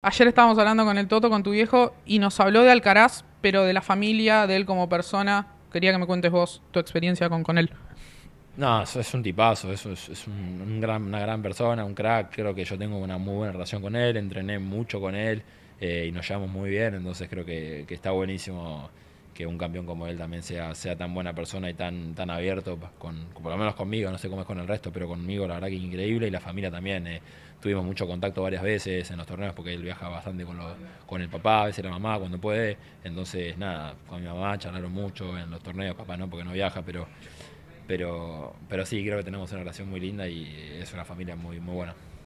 Ayer estábamos hablando con el Toto, con tu viejo, y nos habló de Alcaraz, pero de la familia, de él como persona. Quería que me cuentes vos tu experiencia con, con él. No, es un tipazo, es, un, gran, una gran persona, un crack. Creo que yo tengo una muy buena relación con él, entrené mucho con él eh, y nos llevamos muy bien, entonces creo que, que está buenísimo que un campeón como él también sea, sea tan buena persona y tan, tan abierto, por lo menos conmigo, no sé cómo es con el resto, pero conmigo la verdad que increíble y la familia también. Eh, tuvimos mucho contacto varias veces en los torneos porque él viaja bastante con, el papá, a veces la mamá cuando puede. Entonces, nada, con mi mamá charlaron mucho en los torneos, papá no porque no viaja, pero, pero, pero sí, creo que tenemos una relación muy linda y es una familia muy, muy buena.